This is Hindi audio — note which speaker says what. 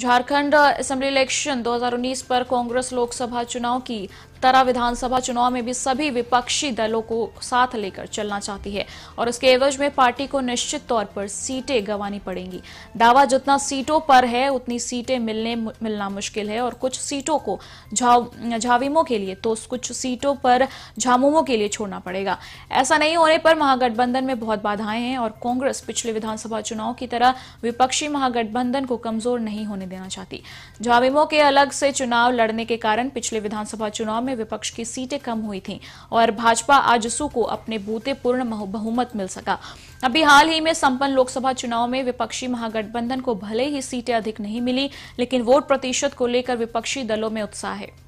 Speaker 1: झारखंड असेंबली इलेक्शन 2019 पर कांग्रेस लोकसभा चुनाव की तरह विधानसभा चुनाव में भी सभी विपक्षी दलों को साथ लेकर चलना चाहती है और उसके एवज में पार्टी को निश्चित तौर पर सीटें गंवानी पड़ेंगी दावा जितना सीटों पर है उतनी सीटें मिलने मिलना मुश्किल है और कुछ सीटों को झाव झाविमों के लिए तो कुछ सीटों पर झामुमों के लिए छोड़ना पड़ेगा ऐसा नहीं होने पर महागठबंधन में बहुत बाधाएं हैं और कांग्रेस पिछले विधानसभा चुनाव की तरह विपक्षी महागठबंधन को कमजोर नहीं होने देना चाहती झाविमों के अलग से चुनाव लड़ने के कारण पिछले विधानसभा चुनाव में विपक्ष की सीटें कम हुई थी और भाजपा आजसू को अपने बूते पूर्ण बहुमत मिल सका अभी हाल ही में संपन्न लोकसभा चुनाव में विपक्षी महागठबंधन को भले ही सीटें अधिक नहीं मिली लेकिन वोट प्रतिशत को लेकर विपक्षी दलों में उत्साह है